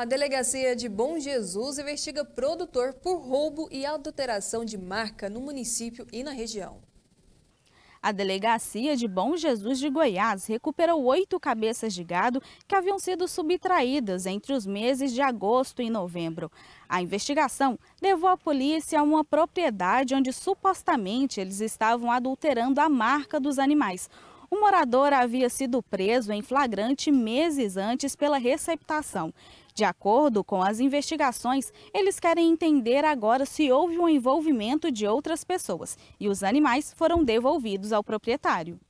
A Delegacia de Bom Jesus investiga produtor por roubo e adulteração de marca no município e na região. A Delegacia de Bom Jesus de Goiás recuperou oito cabeças de gado que haviam sido subtraídas entre os meses de agosto e novembro. A investigação levou a polícia a uma propriedade onde supostamente eles estavam adulterando a marca dos animais, o morador havia sido preso em flagrante meses antes pela receptação. De acordo com as investigações, eles querem entender agora se houve um envolvimento de outras pessoas e os animais foram devolvidos ao proprietário.